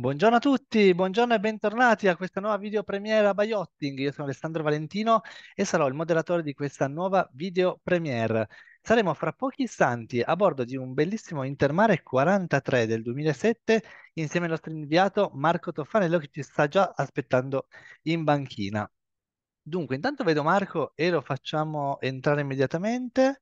Buongiorno a tutti, buongiorno e bentornati a questa nuova video premiere by Yachting. Io sono Alessandro Valentino e sarò il moderatore di questa nuova video premiere. Saremo fra pochi istanti a bordo di un bellissimo Intermare 43 del 2007 insieme al nostro inviato Marco Toffanello che ci sta già aspettando in banchina. Dunque, intanto vedo Marco e lo facciamo entrare immediatamente.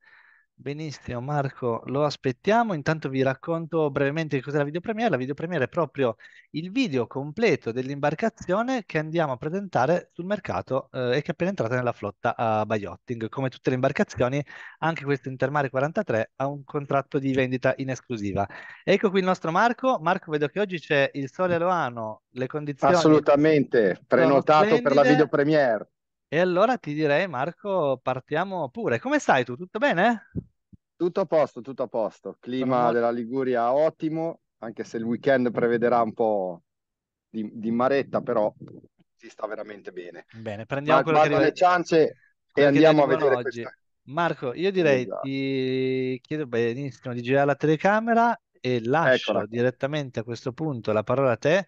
Benissimo Marco, lo aspettiamo. Intanto vi racconto brevemente cos'è la video La video è proprio il video completo dell'imbarcazione che andiamo a presentare sul mercato eh, e che è appena entrata nella flotta a uh, Come tutte le imbarcazioni, anche questo Intermare 43 ha un contratto di vendita in esclusiva. Ecco qui il nostro Marco. Marco, vedo che oggi c'è il sole a Loano, le condizioni... Assolutamente, prenotato per la video premiere. E allora ti direi, Marco, partiamo pure. Come stai tu? Tutto bene? Tutto a posto, tutto a posto. Clima Sono... della Liguria ottimo, anche se il weekend prevederà un po' di, di maretta, però si sta veramente bene. Bene, prendiamo Ma, quello che... le ciance e andiamo a vedere oggi. Questa... Marco, io direi esatto. ti chiedo benissimo di girare la telecamera e lascio Eccola. direttamente a questo punto la parola a te.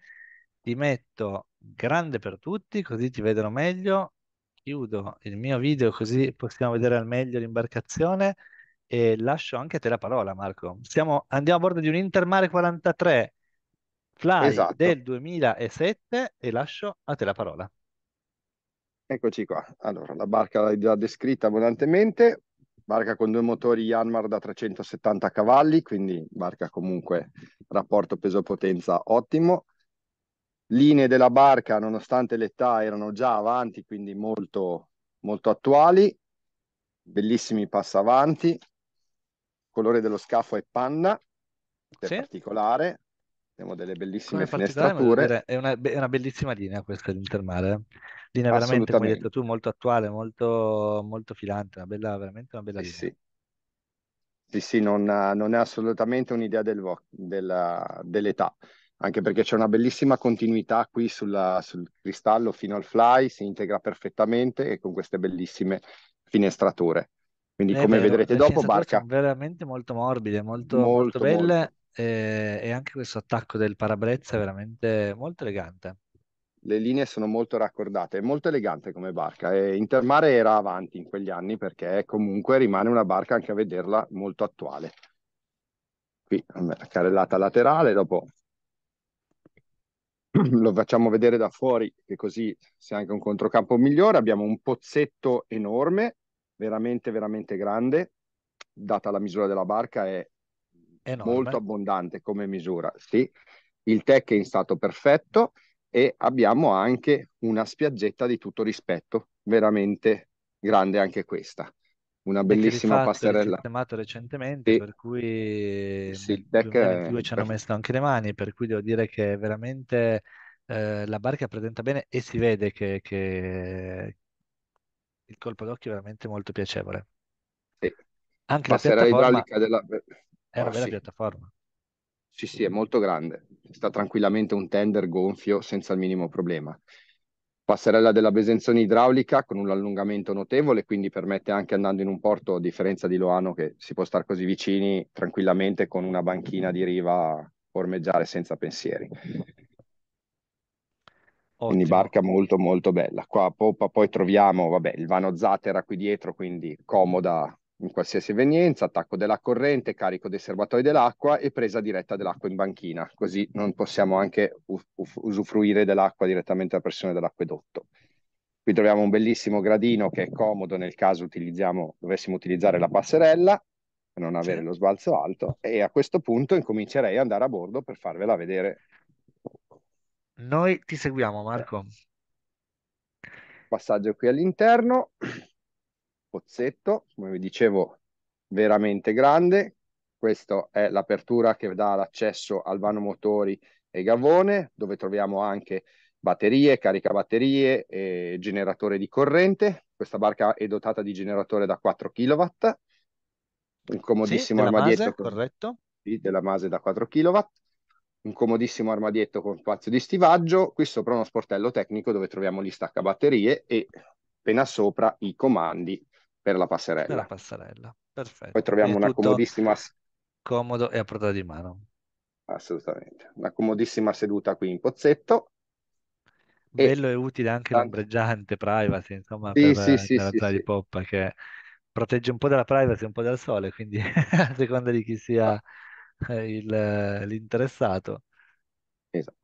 Ti metto grande per tutti, così ti vedono meglio chiudo il mio video così possiamo vedere al meglio l'imbarcazione e lascio anche a te la parola, Marco. Siamo, andiamo a bordo di un Intermare 43 Fly esatto. del 2007 e lascio a te la parola. Eccoci qua. Allora, la barca l'hai già descritta abbondantemente, barca con due motori Yanmar da 370 cavalli, quindi barca comunque rapporto peso-potenza ottimo linee della barca, nonostante l'età, erano già avanti, quindi molto, molto attuali. Bellissimi passavanti. Il colore dello scafo è panna, è sì. particolare. Abbiamo delle bellissime Come finestrature. È una, è una, bellissima linea questa di Intermare. Eh. Linea veramente, come hai detto tu, molto attuale, molto, molto filante, una bella, veramente una bella sì, linea. Sì. Sì, sì, non, non, è assolutamente un'idea del, della, dell'età anche perché c'è una bellissima continuità qui sulla, sul cristallo fino al fly, si integra perfettamente e con queste bellissime finestrature. Quindi è come vero, vedrete dopo, barca... Veramente molto morbide, molto, molto, molto belle molto. Eh, e anche questo attacco del parabrezza è veramente molto elegante. Le linee sono molto raccordate, è molto elegante come barca. E Intermare era avanti in quegli anni perché comunque rimane una barca anche a vederla molto attuale. Qui, carrellata laterale, dopo lo facciamo vedere da fuori, che così sia anche un controcampo migliore. Abbiamo un pozzetto enorme, veramente, veramente grande, data la misura della barca, è enorme. molto abbondante come misura. Sì. Il tech è in stato perfetto e abbiamo anche una spiaggetta di tutto rispetto, veramente grande anche questa una bellissima rifatto, passerella. sistemato recentemente, Sì, per cui sì, il deck è ci hanno perfetto. messo anche le mani, per cui devo dire che veramente eh, la barca presenta bene e si vede che, che il colpo d'occhio è veramente molto piacevole. Sì. Anche la Passerella idraulica della... è una Ah, bella sì. piattaforma. Sì, sì, è molto grande. Sta tranquillamente un tender gonfio senza il minimo problema passerella della Besenzone idraulica con un allungamento notevole, quindi permette anche andando in un porto, a differenza di Loano, che si può stare così vicini tranquillamente con una banchina di riva a ormeggiare senza pensieri. Ottimo. Quindi barca molto molto bella. Qua a Poppa poi troviamo vabbè, il Vano Zatera qui dietro, quindi comoda in qualsiasi evenienza, attacco della corrente, carico dei serbatoi dell'acqua e presa diretta dell'acqua in banchina, così non possiamo anche usufruire dell'acqua direttamente a pressione dell'acquedotto. Qui troviamo un bellissimo gradino che è comodo nel caso dovessimo utilizzare la passerella, per non avere lo sbalzo alto, e a questo punto incomincerei ad andare a bordo per farvela vedere. Noi ti seguiamo Marco. Passaggio qui all'interno, pozzetto, come vi dicevo, veramente grande. Questa è l'apertura che dà l'accesso al vano motori e gavone, dove troviamo anche batterie, caricabatterie e generatore di corrente. Questa barca è dotata di generatore da 4 kW, un comodissimo sì, armadietto. Mase, con... Corretto. Sì, della Mase da 4 kW un comodissimo armadietto con spazio di stivaggio, qui sopra uno sportello tecnico dove troviamo gli staccabatterie e appena sopra i comandi per la passerella. Per la passerella, perfetto. Poi troviamo Quindi una comodissima... Comodo e a portata di mano. Assolutamente. Una comodissima seduta qui in pozzetto. Bello e, e utile anche tanto... l'ombreggiante privacy, insomma, sì, per sì, sì, la sì, di poppa che protegge un po' dalla privacy e un po' dal sole, quindi a seconda di chi sia ah. eh, il, eh, l'interessato. Esatto.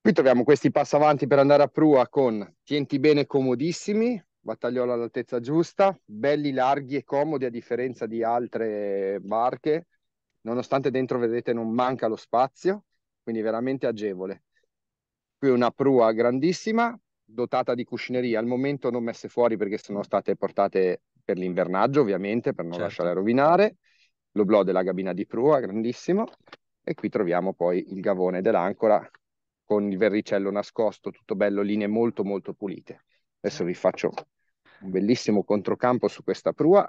Qui troviamo questi passavanti per andare a prua con tienti bene comodissimi, battagliolo all'altezza giusta, belli larghi e comodi a differenza di altre barche, nonostante dentro vedete non manca lo spazio, quindi veramente agevole. Qui una prua grandissima, dotata di cuscineria, al momento non messe fuori perché sono state portate per l'invernaggio ovviamente, per non certo. lasciarle rovinare, l'oblò della gabina di prua, grandissimo, e qui troviamo poi il gavone dell'ancora con il verricello nascosto, tutto bello, linee molto molto pulite. Adesso vi faccio un bellissimo controcampo su questa prua.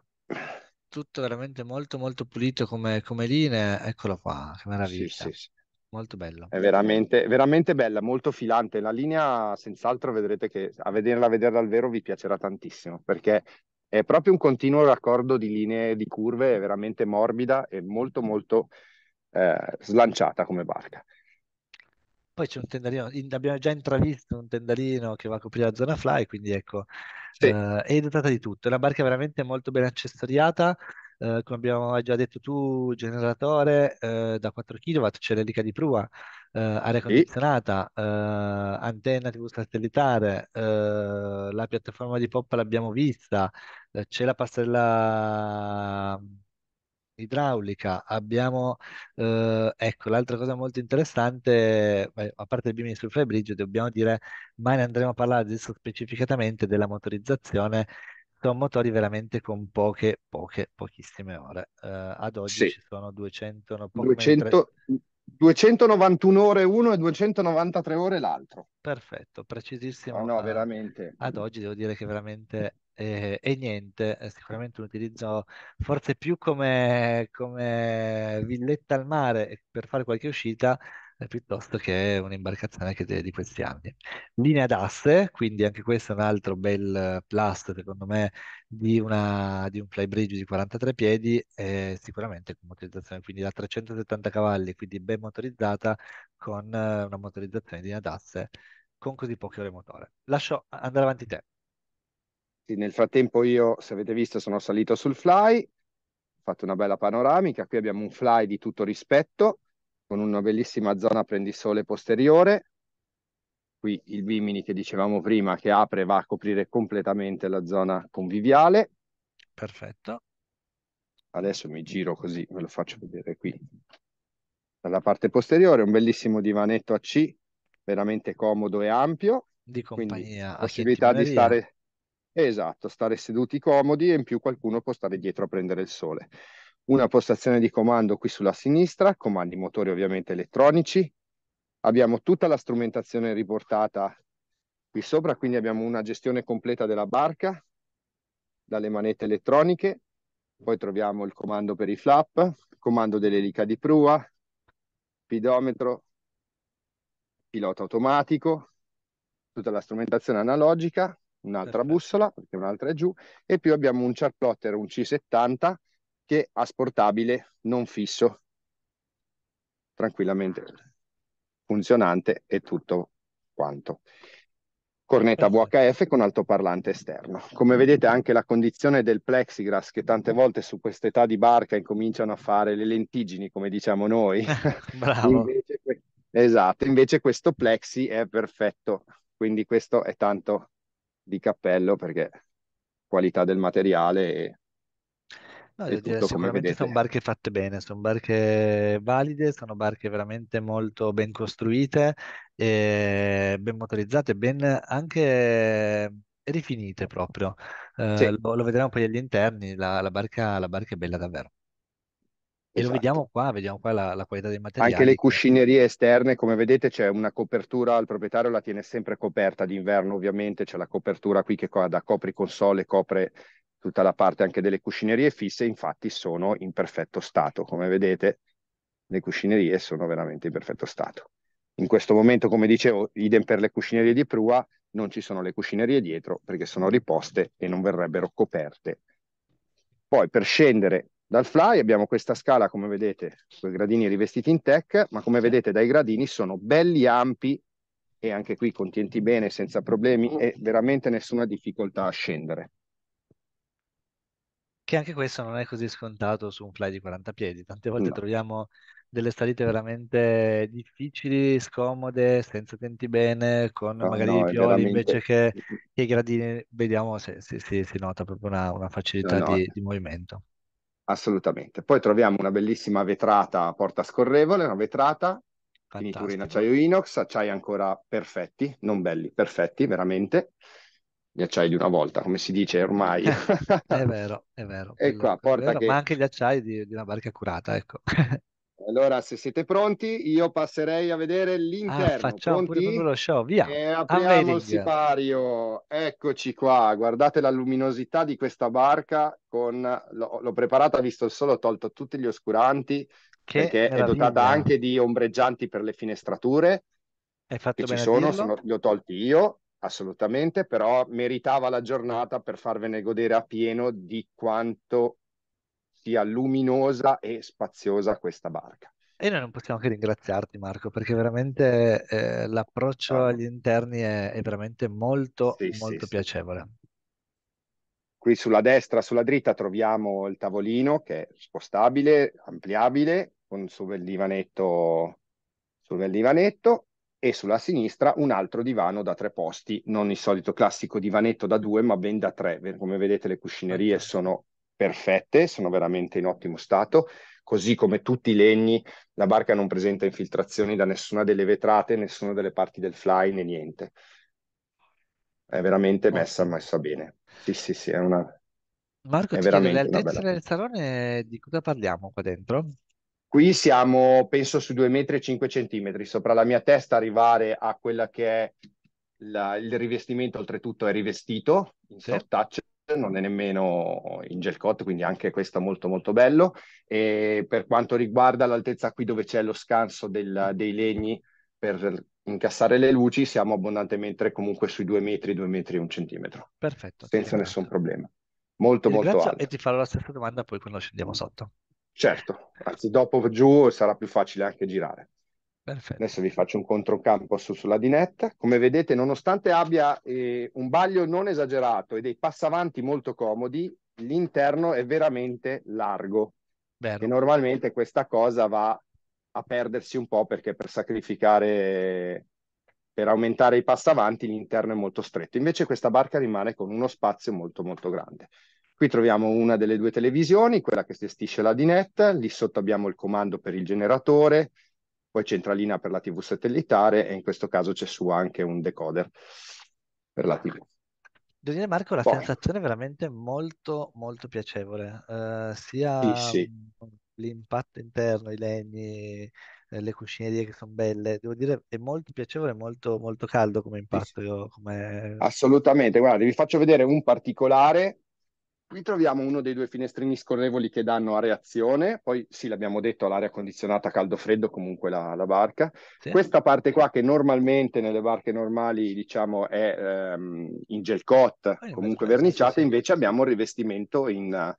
Tutto veramente molto molto pulito come, come linea, eccolo qua, che meraviglia. Sì, sì, sì. Molto bello. È veramente, veramente bella, molto filante. La linea, senz'altro, vedrete che a vederla, a vederla al vero vi piacerà tantissimo, perché è proprio un continuo raccordo di linee, di curve, è veramente morbida e molto molto eh, slanciata come barca. Poi c'è un tendalino, abbiamo già intravisto un tendalino che va a coprire la zona fly, quindi ecco, sì. uh, è dotata di tutto. È una barca veramente molto ben accessoriata, uh, come abbiamo già detto tu, generatore uh, da 4 kW, c'è l'elica di prua, aria condizionata, sì. antenna TV satellitare, la piattaforma di poppa l'abbiamo vista, c'è la passerella idraulica, abbiamo, eh, ecco, l'altra cosa molto interessante, a parte il biministro Fabrizio, dobbiamo dire, ma ne andremo a parlare adesso specificatamente della motorizzazione, sono motori veramente con poche, poche, pochissime ore. Eh, ad oggi ci sono 200, 200 291 ore uno e 293 ore l'altro. Perfetto, precisissimo. Eh no, no, eh, veramente. Ad oggi devo dire che veramente e, eh, e niente, eh, sicuramente un utilizzo forse più come, come villetta al mare eh, per fare qualche uscita piuttosto che un'imbarcazione che di questi anni. Linea d'asse, quindi anche questo è un altro bel plus, secondo me, di, una, di un flybridge di 43 piedi, eh, sicuramente con motorizzazione quindi da 370 cavalli, quindi ben motorizzata, con una motorizzazione di linea d'asse con così poche ore motore. Lascio andare avanti te nel frattempo io, se avete visto, sono salito sul fly, ho fatto una bella panoramica, qui abbiamo un fly di tutto rispetto, con una bellissima zona prendisole posteriore, qui il Bimini che dicevamo prima che apre va a coprire completamente la zona conviviale. Perfetto. Adesso mi giro così, ve lo faccio vedere qui. Dalla parte posteriore un bellissimo divanetto a C, veramente comodo e ampio. Di compagnia. possibilità di stare Esatto, stare seduti comodi e in più qualcuno può stare dietro a prendere il sole. Una postazione di comando qui sulla sinistra, comandi motori ovviamente elettronici. Abbiamo tutta la strumentazione riportata qui sopra, quindi abbiamo una gestione completa della barca, dalle manette elettroniche, poi troviamo il comando per i flap, comando dell'elica di prua, spidometro, pilota automatico, tutta la strumentazione analogica, un'altra Perfetto. bussola, perché un'altra è giù, e più abbiamo un charplotter, un C70, che ha sportabile non fisso, tranquillamente funzionante e tutto quanto. Cornetta VHF con altoparlante esterno. Come vedete anche la condizione del plexiglass che tante volte su quest'età di barca incominciano a fare le lentiggini, come diciamo noi. invece, esatto, invece questo plexi è perfetto, quindi questo è tanto di cappello perché qualità del materiale e, no, e dire, sicuramente sono barche fatte bene, sono barche valide, sono barche veramente molto ben costruite, ben motorizzate, ben anche rifinite proprio. Eh, lo, lo, vedremo poi agli interni, la, la, barca, la barca è bella davvero. E esatto. lo vediamo esatto. qua, vediamo qua la, la qualità dei materiali. Anche le cuscinerie esterne, come vedete, c'è una copertura, il proprietario la tiene sempre coperta d'inverno, ovviamente, c'è la copertura qui che da copri console, copre tutta la parte anche delle cuscinerie fisse, infatti sono in perfetto stato. Come vedete, le cuscinerie sono veramente in perfetto stato. In questo momento, come dicevo, idem per le cuscinerie di prua, non ci sono le cuscinerie dietro perché sono riposte e non verrebbero coperte. Poi per scendere dal fly abbiamo questa scala, come vedete, con i gradini rivestiti in tech, ma come vedete dai gradini sono belli ampi e anche qui contienti bene, senza problemi e veramente nessuna difficoltà a scendere. Che anche questo non è così scontato su un fly di 40 piedi. Tante volte no. troviamo delle salite veramente difficili, scomode, senza tenti bene, con no, magari no, i pioli veramente... invece che, che, i gradini. Vediamo se, se, se si nota proprio una, una facilità di, di movimento assolutamente. Poi troviamo una bellissima vetrata a porta scorrevole, una vetrata, finitura in acciaio inox, acciai ancora perfetti, non belli, perfetti veramente gli acciai di una volta, come si dice ormai. è vero, è vero. E qua porta vero, che... Ma anche gli acciai di, di una barca curata, ecco. Allora, se siete pronti, io passerei a vedere ah, l'interno. Ah, facciamo pronti? pure lo show, via. E eh, apriamo il sipario. Eccoci qua, guardate la luminosità di questa barca. Con... L'ho, l'ho preparata, visto il sole, ho tolto tutti gli oscuranti, che perché meraviglia. è dotata anche di ombreggianti per le finestrature. Hai fatto che ci sono, sono, li ho tolti io, assolutamente, però meritava la giornata per farvene godere a pieno di quanto sia luminosa e spaziosa questa barca. E noi non possiamo che ringraziarti Marco perché veramente eh, l'approccio agli interni è, è veramente molto, sì, molto sì, piacevole. Sì. Qui sulla destra, sulla dritta troviamo il tavolino che è spostabile, ampliabile, con sul bel divanetto, sul bel divanetto e sulla sinistra un altro divano da tre posti, non il solito classico divanetto da due ma ben da tre. Come vedete le cuscinerie sono perfette, sono veramente in ottimo stato, così come tutti i legni, la barca non presenta infiltrazioni da nessuna delle vetrate, nessuna delle parti del fly né niente. È veramente oh. messa, messa bene. Sì, sì, sì, è una... Marco, è veramente chiedo, l'altezza del salone di cosa parliamo qua dentro? Qui siamo, penso, su 2 metri e 5 centimetri. Sopra la mia testa arrivare a quella che è la, il rivestimento, oltretutto è rivestito in sì. sottaccio non è nemmeno in gel cut, quindi anche questo molto molto bello. E per quanto riguarda l'altezza qui dove c'è lo scanso del, dei legni per incassare le luci, siamo abbondantemente comunque sui 2 metri, 2 metri e un centimetro. Perfetto. Senza nessun problema. Molto molto alto. E ti farò la stessa domanda poi quando scendiamo sotto. Certo, anzi dopo giù sarà più facile anche girare. Perfetto. Adesso vi faccio un controcampo su sulla dinetta. Come vedete, nonostante abbia eh, un baglio non esagerato e dei passavanti molto comodi, l'interno è veramente largo. Vero. E normalmente questa cosa va a perdersi un po' perché per sacrificare, per aumentare i passavanti, l'interno è molto stretto. Invece questa barca rimane con uno spazio molto molto grande. Qui troviamo una delle due televisioni, quella che gestisce la dinetta, lì sotto abbiamo il comando per il generatore, poi centralina per la TV satellitare e in questo caso c'è su anche un decoder per la TV. Devo dire Marco, la poi. sensazione è veramente molto molto piacevole, uh, sia sì, sì. l'impatto interno, i legni, eh, le cuscinerie che sono belle, devo dire è molto piacevole, molto, molto caldo come impatto. Sì, come... Assolutamente, guarda, vi faccio vedere un particolare Qui troviamo uno dei due finestrini scorrevoli che danno a reazione, poi sì, l'abbiamo detto, all'aria condizionata caldo-freddo comunque la, la barca. Sì. Questa parte qua che normalmente nelle barche normali diciamo è ehm, in gel coat, eh, comunque bello, verniciata, sì, sì. invece abbiamo un rivestimento in,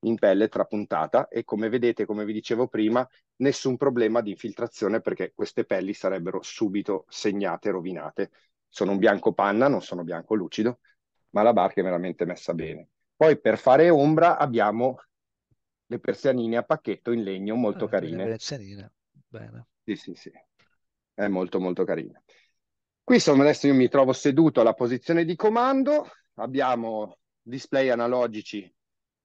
in pelle trapuntata e come vedete, come vi dicevo prima, nessun problema di infiltrazione perché queste pelli sarebbero subito segnate, rovinate. Sono un bianco panna, non sono bianco lucido, ma la barca è veramente messa bene. Poi per fare ombra abbiamo le persianine a pacchetto in legno molto ah, carine. Le persianine, bene. Sì, sì, sì. È molto molto carina. Qui sono adesso io mi trovo seduto alla posizione di comando, abbiamo display analogici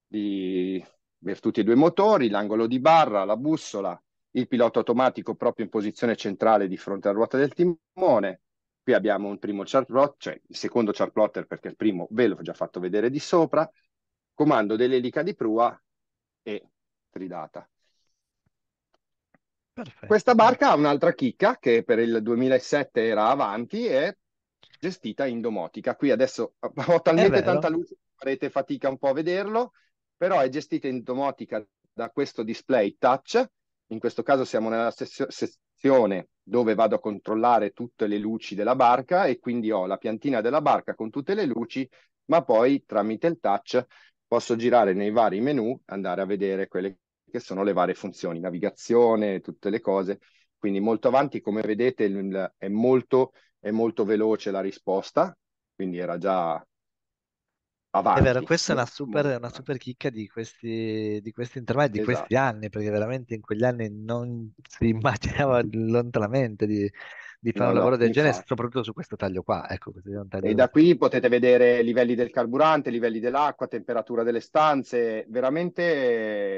di per tutti e due i motori, l'angolo di barra, la bussola, il pilota automatico proprio in posizione centrale di fronte alla ruota del timone, Qui abbiamo un primo chart plot, cioè il secondo chart plotter perché il primo ve l'ho già fatto vedere di sopra, comando dell'elica di prua e tridata. Perfetto. Questa barca ha un'altra chicca che per il 2007 era avanti e gestita in domotica. Qui adesso ho talmente tanta luce che farete fatica un po' a vederlo, però è gestita in domotica da questo display touch. In questo caso siamo nella sessio- se- stazione dove vado a controllare tutte le luci della barca e quindi ho la piantina della barca con tutte le luci, ma poi tramite il touch posso girare nei vari menu, andare a vedere quelle che sono le varie funzioni, navigazione, tutte le cose. Quindi molto avanti, come vedete, è molto, è molto veloce la risposta, quindi era già è vero, questa è una super, una super chicca di questi, di questi intermedi, di esatto. anni, perché veramente in quegli anni non si immaginava lontanamente di, di fare no, un lavoro no, del genere, soprattutto su questo taglio qua. Ecco, questo taglio e da qui potete vedere livelli del carburante, livelli dell'acqua, temperatura delle stanze, veramente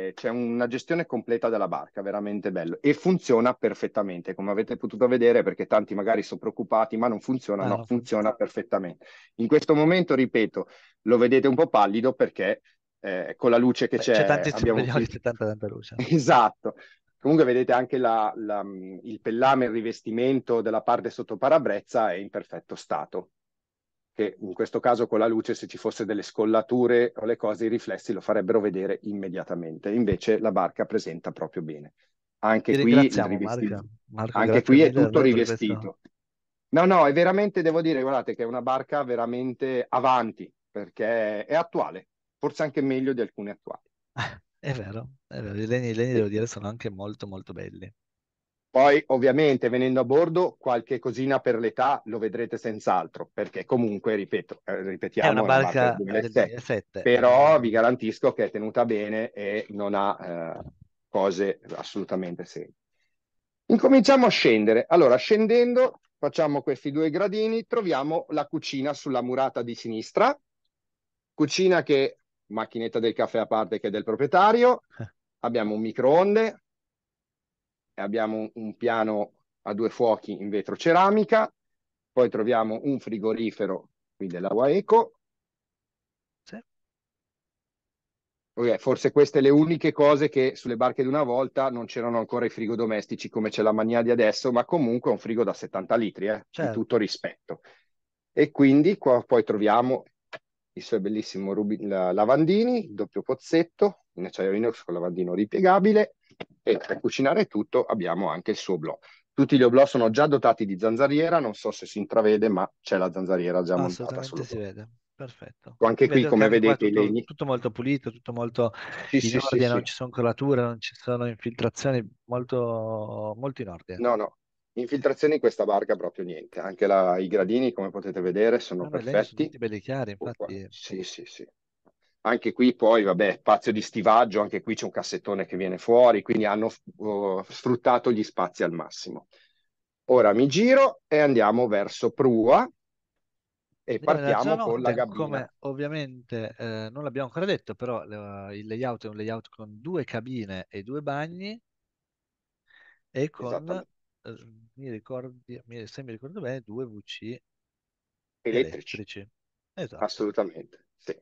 eh, c'è una gestione completa della barca, veramente bello. E funziona perfettamente, come avete potuto vedere, perché tanti magari sono preoccupati, ma non funziona, ah, no, funziona perfettamente. In questo momento, ripeto, lo vedete un po' pallido perché eh, con la luce che Beh, c'è. C'è, tanti abbiamo... C'è tanta, tanta luce. Esatto, Comunque vedete anche la, la, mm, il pellame, il rivestimento della parte sotto parabrezza è in perfetto stato, che in questo caso con la luce se ci fosse delle scollature o le cose, i riflessi lo farebbero vedere immediatamente, invece la barca presenta proprio bene. Anche Ti qui, Marca. Marco, anche qui è tutto rivestito. No, no, è veramente, devo dire, guardate che è una barca veramente avanti, perché è attuale, forse anche meglio di alcune attuali. È vero, è vero. I legni, i legni devo dire sono anche molto molto belli. Poi ovviamente venendo a bordo qualche cosina per l'età lo vedrete senz'altro, perché comunque, ripeto, eh, ripetiamo, è una barca, del 2007, 2007, però vi garantisco che è tenuta bene e non ha eh, cose assolutamente serie. Incominciamo a scendere. Allora, scendendo, facciamo questi due gradini, troviamo la cucina sulla murata di sinistra, cucina che macchinetta del caffè a parte che è del proprietario, eh. abbiamo un microonde, abbiamo un piano a due fuochi in vetro ceramica, poi troviamo un frigorifero qui della Waeco. Sì. Okay, forse queste le uniche cose che sulle barche di una volta non c'erano ancora i frigo domestici come c'è la mania di adesso, ma comunque un frigo da 70 litri, eh, certo. di tutto rispetto. E quindi qua poi troviamo il suo bellissimo Rubi- la, lavandini, doppio pozzetto in acciaio inox con lavandino ripiegabile e per cucinare tutto abbiamo anche il suo blò. Tutti gli oblò sono già dotati di zanzariera, non so se si intravede, ma c'è la zanzariera già montata sul si vede. Perfetto. Ecco, anche qui, come vedete, tutto, i legni. Tutto molto pulito, tutto molto sì, in sì, ordine, sì, non ci sono colature, non ci sono infiltrazioni, molto, molto in ordine. No, no, Infiltrazioni in questa barca proprio niente, anche la, i gradini come potete vedere sono ah, perfetti. Sono belli chiari, infatti. Sì, sì, sì. Anche qui poi, vabbè, spazio di stivaggio, anche qui c'è un cassettone che viene fuori, quindi hanno uh, sfruttato gli spazi al massimo. Ora mi giro e andiamo verso Prua, e partiamo con la gabbina. Come ovviamente eh, non l'abbiamo ancora detto, però le, il layout è un layout con due cabine e due bagni e con mi ricordi, se mi ricordo bene, due VC Elettrici, elettrici. Esatto. assolutamente. Sì.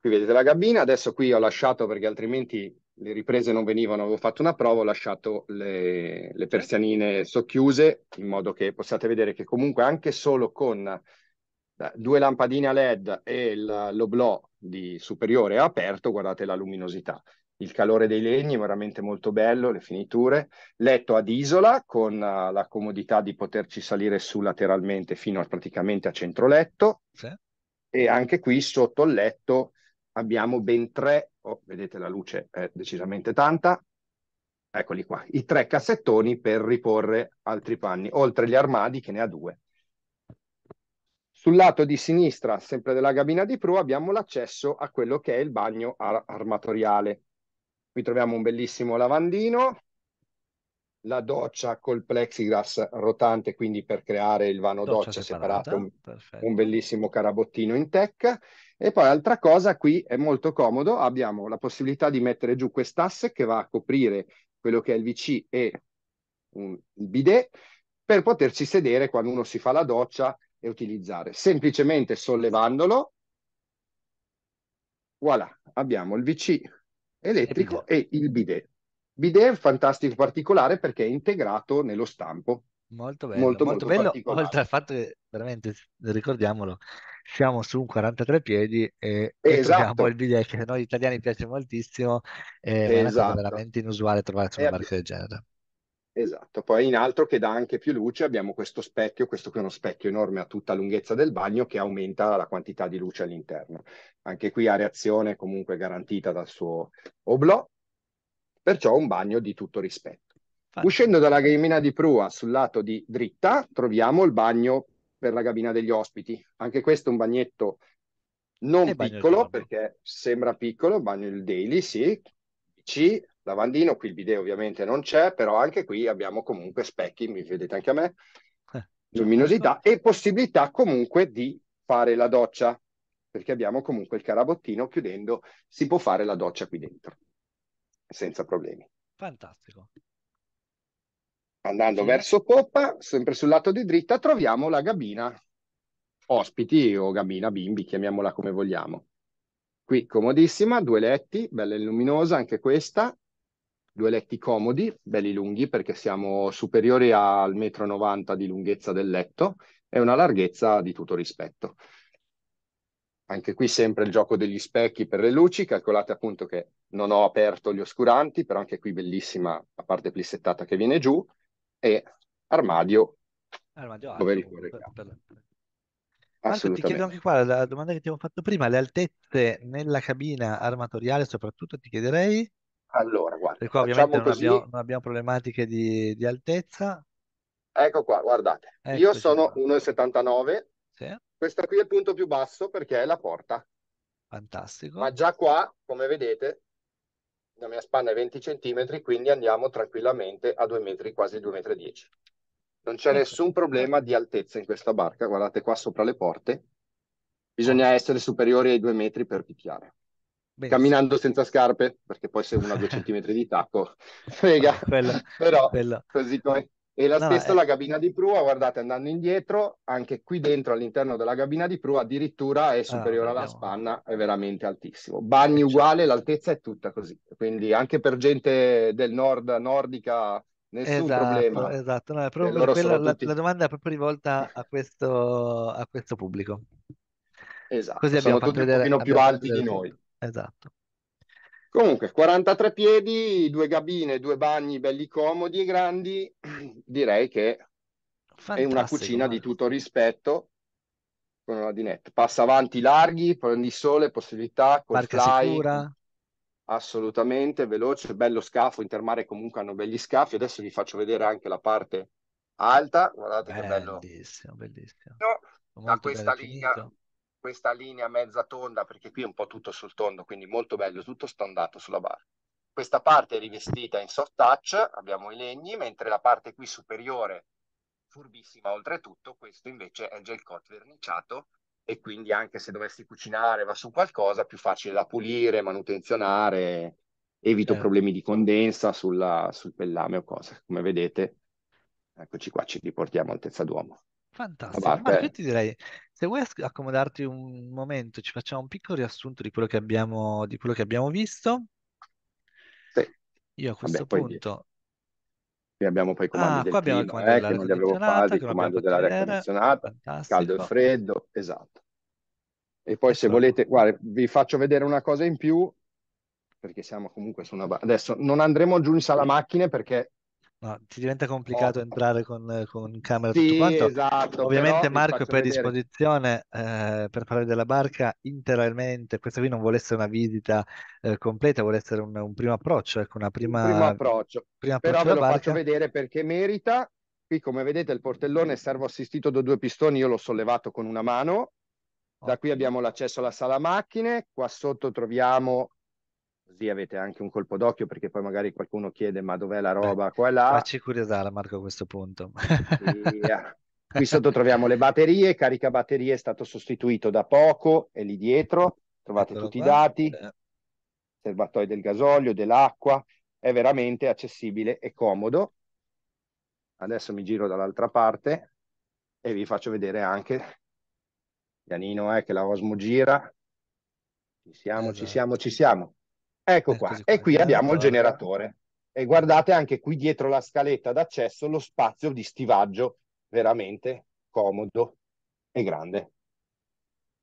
Qui vedete la cabina, adesso qui ho lasciato perché altrimenti le riprese non venivano, avevo fatto una prova, ho lasciato le, le persianine socchiuse in modo che possiate vedere che comunque anche solo con eh, due lampadine a LED e l'oblò di superiore aperto, guardate la luminosità il calore dei legni, veramente molto bello, le finiture, letto ad isola con uh, la comodità di poterci salire su lateralmente fino a, praticamente a centroletto sì. e anche qui sotto il letto abbiamo ben tre, oh, vedete la luce è decisamente tanta, eccoli qua, i tre cassettoni per riporre altri panni, oltre gli armadi che ne ha due. Sul lato di sinistra, sempre della cabina di prua, abbiamo l'accesso a quello che è il bagno ar- armatoriale, Qui troviamo un bellissimo lavandino, la doccia col plexiglass rotante, quindi per creare il vano doccia, doccia separato, un, un, bellissimo carabottino in tech. E poi altra cosa, qui è molto comodo, abbiamo la possibilità di mettere giù quest'asse che va a coprire quello che è il VC e un, il bidet, per poterci sedere quando uno si fa la doccia e utilizzare. Semplicemente sollevandolo, voilà, abbiamo il VC elettrico e, bidet. e il bidet. Bidet è un fantastico particolare perché è integrato nello stampo. Molto bello, molto, molto, molto bello, oltre al fatto che veramente, ricordiamolo, siamo su un 43 piedi e, esatto. e il bidet che a noi italiani piace moltissimo, eh, è esatto. veramente inusuale trovare su una marca del genere. Esatto, poi in altro che dà anche più luce abbiamo questo specchio, questo che è uno specchio enorme a tutta lunghezza del bagno che aumenta la quantità di luce all'interno. Anche qui ha reazione comunque garantita dal suo oblò, perciò un bagno di tutto rispetto. Fatti. Uscendo dalla gabina di prua sul lato di dritta troviamo il bagno per la gabina degli ospiti. Anche questo è un bagnetto non piccolo perché sembra piccolo, bagno il daily, sì, C, lavandino, qui il video ovviamente non c'è, però anche qui abbiamo comunque specchi, mi vedete anche a me, eh. luminosità e possibilità comunque di fare la doccia, perché abbiamo comunque il carabottino chiudendo, si può fare la doccia qui dentro, senza problemi. Fantastico. Andando sì. verso poppa, sempre sul lato di dritta, troviamo la gabina ospiti o gabina bimbi, chiamiamola come vogliamo. Qui comodissima, due letti, bella e luminosa anche questa, due letti comodi, belli lunghi perché siamo superiori al metro 90 di lunghezza del letto e una larghezza di tutto rispetto. Anche qui sempre il gioco degli specchi per le luci, calcolate appunto che non ho aperto gli oscuranti, però anche qui bellissima la parte plissettata che viene giù e armadio, armadio dove ricorre. Marco, ti chiedo anche qua la domanda che ti avevo fatto prima, le altezze nella cabina armatoriale soprattutto ti chiederei? Allora, per qua ovviamente non abbiamo, non abbiamo, problematiche di, di, altezza. Ecco qua, guardate. Eccoci Io sono 1,79. Sì. Questa qui è il punto più basso perché è la porta. Fantastico. Ma già qua, come vedete, la mia spanna è 20 cm, quindi andiamo tranquillamente a 2 metri, quasi 2,10 metri. Non c'è ecco, nessun ecco, ecco. problema di altezza in questa barca, guardate qua sopra le porte. Bisogna essere superiori ai 2 metri per picchiare. Benissimo. camminando senza scarpe, perché poi se uno ha due centimetri di tacco, frega. Bella, ah, Però bella. così come... E la no, stessa è... Eh. la cabina di prua, guardate, andando indietro, anche qui dentro all'interno della cabina di prua addirittura è ah, superiore ah, alla spanna, è veramente altissimo. Bagni uguale, l'altezza è tutta così. Quindi anche per gente del nord, nordica, nessun esatto, problema. Esatto, no, cioè, quella, la, la, domanda è proprio rivolta a questo, a questo pubblico. Esatto, Così sono tutti vedere, un pochino più alti di noi. Esatto. Comunque, 43 piedi, due gabine, due bagni belli comodi e grandi, direi che Fantastico, è una cucina di tutto rispetto con una dinette. Passa avanti larghi, prendi sole, possibilità, col Barca fly. Sicura. Assolutamente, veloce, bello scafo, intermare comunque hanno belli scafi. Adesso vi faccio vedere anche la parte alta, guardate bellissimo, che bello. Bellissimo, bellissimo. No, da questa linea, finito questa linea mezza tonda, perché qui è un po' tutto sul tondo, quindi molto bello, tutto stondato sulla barra. Questa parte è rivestita in soft touch, abbiamo i legni, mentre la parte qui superiore, furbissima oltretutto, questo invece è gel coat verniciato e quindi anche se dovessi cucinare va su qualcosa, più facile da pulire, manutenzionare, evito eh. problemi di condensa sulla, sul pellame o cose. Come vedete, eccoci qua, ci riportiamo altezza d'uomo. Fantastico, Vabbè, io ti direi, se vuoi accomodarti un momento, ci facciamo un piccolo riassunto di quello che abbiamo, di quello che abbiamo visto. Io a Vabbè, questo poi qui punto, abbiamo poi i ah, comandi ah, del qua abbiamo il clima, comando eh, dell'aria non li avevo condizionata, fatti, il che non abbiamo comando potuto dell'aria vedere, condizionata, caldo e fantastico, freddo, esatto. E poi se eccolo qua. volete, guarda, vi faccio vedere una cosa in più, perché siamo comunque su una... ba- Adesso non andremo giù in sala macchine perché No, ti diventa complicato oh. entrare con, con camera sì, tutto quanto. Esatto, Ovviamente Marco è poi a disposizione eh, per parlare della barca interamente. Questa qui non vuole essere una visita eh, completa, vuole essere un, un, primo approccio, ecco, una prima, un primo approccio. Prima Però ve lo barca. faccio vedere perché merita. Qui come vedete il portellone è servo assistito da due pistoni, io l'ho sollevato con una mano. Da qui abbiamo l'accesso alla sala macchine, qua sotto troviamo così avete anche un colpo d'occhio perché poi magari qualcuno chiede ma dov'è la roba Beh, qua e là. Facci curiosare Marco a questo punto. Ah, qui sotto troviamo le batterie, carica batterie è stato sostituito da poco, e lì dietro, trovate Eccolo tutti qua. i dati, Beh. serbatoi del gasolio, dell'acqua, è veramente accessibile e comodo. Adesso mi giro dall'altra parte e vi faccio vedere anche, pianino eh, che la Osmo gira, ci siamo, esatto. ci siamo, ci esatto. siamo. Ecco eh, qua, e qui eh, abbiamo il generatore. E guardate anche qui dietro la scaletta d'accesso lo spazio di stivaggio veramente comodo e grande.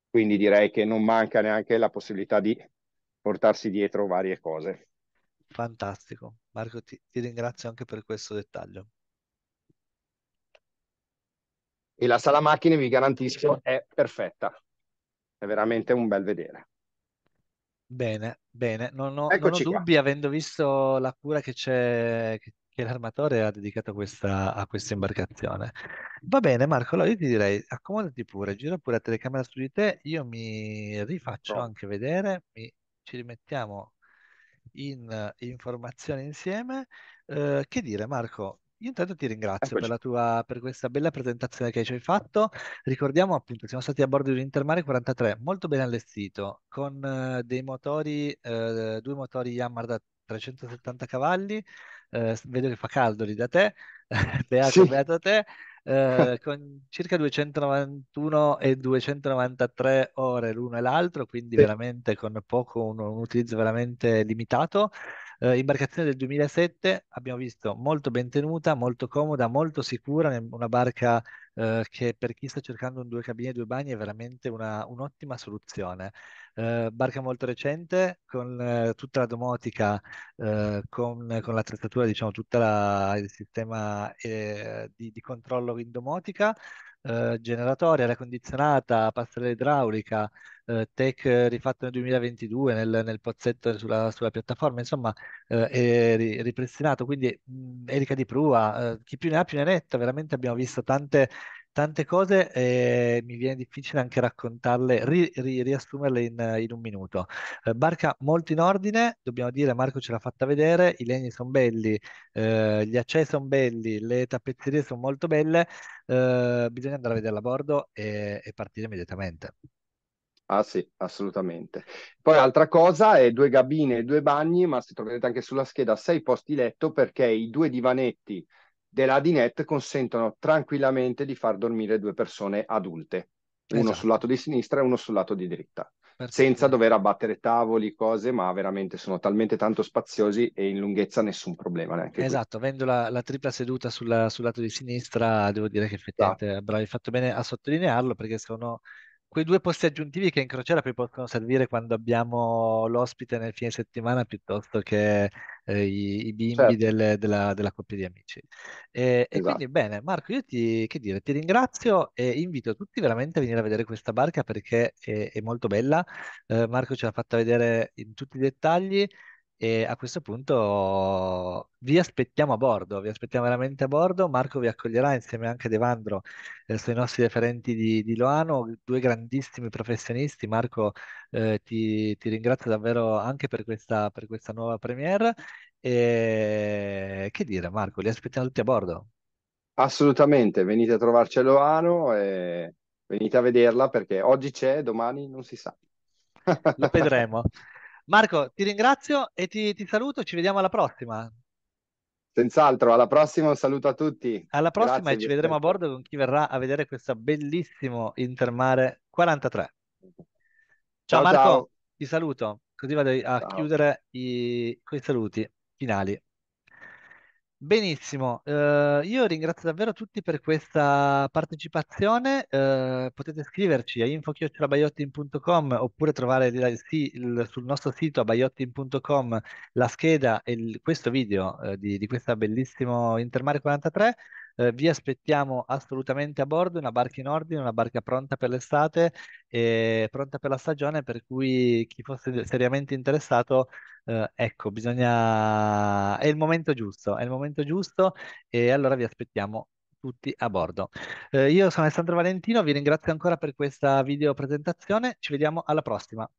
Quindi direi che non manca neanche la possibilità di portarsi dietro varie cose. Fantastico. Marco, ti, ti ringrazio anche per questo dettaglio. E la sala macchine, vi garantisco, è perfetta. È veramente un bel vedere. Bene, bene, non ho, non ho dubbi qua. avendo visto la cura che c'è, che, che l'armatore ha dedicato a questa, a questa imbarcazione. Va bene, Marco, allora io ti direi accomodati pure, gira pure la telecamera su di te, io mi rifaccio anche vedere, mi, ci rimettiamo in informazione insieme. Eh, che dire, Marco, io intanto ti eh, ringrazio per, tua, per, questa bella presentazione che ci hai fatto. Ricordiamo appunto, siamo stati a bordo di un Intermare 43, molto ben allestito, con eh, dei motori, eh, due motori Yamaha da 370 cavalli, eh, vedo che fa caldo lì da te, beato, sì. beato te, eh, con circa 291 e 293 ore l'uno e l'altro, quindi veramente con poco, un, un utilizzo veramente limitato eh, imbarcazione del 2007, abbiamo visto molto ben tenuta, molto comoda, molto sicura, una barca eh, che per chi sta cercando un due cabine e due bagni è veramente una, un'ottima soluzione. Eh, barca molto recente, con eh, tutta la domotica, eh, con, con, l'attrezzatura, diciamo, tutto il sistema eh, di, di controllo in domotica, eh, generatore, aria condizionata, passerella idraulica, eh, tech rifatto nel 2022 nel, nel pozzetto sulla, sulla, piattaforma, insomma eh, è ri, ripristinato, quindi mh, mm, Erika Di Prua, eh, chi più ne ha più ne netta, veramente abbiamo visto tante tante cose e eh, mi viene difficile anche raccontarle, ri, ri, riassumerle in, in, un minuto. Eh, barca molto in ordine, dobbiamo dire Marco ce l'ha fatta vedere, i legni sono belli, eh, gli acciai sono belli, le tappezzerie sono molto belle, eh, bisogna andare a vederla a bordo e, e partire immediatamente. Ah sì, assolutamente. Poi altra cosa è due gabine e due bagni, ma se troverete anche sulla scheda sei posti letto perché i due divanetti dell'Adinet consentono tranquillamente di far dormire due persone adulte, uno esatto. sul lato di sinistra e uno sul lato di dritta, Perfetto. senza dover abbattere tavoli, cose, ma veramente sono talmente tanto spaziosi e in lunghezza nessun problema. Neanche esatto, qui. avendo la, la, tripla seduta sulla, sul lato di sinistra, devo dire che effettivamente esatto. bravi, fatto bene a sottolinearlo perché sono quei due posti aggiuntivi che in crociera poi possono servire quando abbiamo l'ospite nel fine settimana piuttosto che eh, i, i, bimbi certo. delle, della, della, coppia di amici. E, esatto. e, quindi esatto. bene, Marco, io ti, che dire, ti ringrazio e invito tutti veramente a venire a vedere questa barca perché è, è molto bella. Eh, Marco ce l'ha fatta vedere in tutti i dettagli. E a questo punto vi aspettiamo a bordo, vi aspettiamo veramente a bordo. Marco vi accoglierà insieme anche ad Evandro, eh, sui nostri referenti di, di, Loano, due grandissimi professionisti. Marco, eh, ti, ti, ringrazio davvero anche per questa, per questa nuova premiere. E che dire, Marco, li aspettiamo tutti a bordo. Assolutamente, venite a trovarci a Loano e venite a vederla perché oggi c'è, domani non si sa. Lo vedremo. Marco, ti ringrazio e ti, ti saluto, ci vediamo alla prossima. Senz'altro, alla prossima un saluto a tutti. Alla prossima Grazie, e ci vedremo a bordo con chi verrà a vedere questo bellissimo Intermare 43. Ciao, ciao Marco, ciao. ti saluto, così vado a ciao. chiudere i, i saluti finali. Benissimo, eh, io ringrazio davvero tutti per questa partecipazione. Eh, potete scriverci a info.chiocciolabaiotin.com oppure trovare il, il, sul nostro sito abaiotin.com la scheda e il, questo video eh, di, di questo bellissimo Intermare 43. Eh, vi aspettiamo assolutamente a bordo, una barca in ordine, una barca pronta per l'estate e pronta per la stagione, per cui chi fosse seriamente interessato eh, ecco, bisogna... è il momento giusto, è il momento giusto e allora vi aspettiamo tutti a bordo. Eh, io sono Alessandro Valentino, vi ringrazio ancora per questa video presentazione, ci vediamo alla prossima.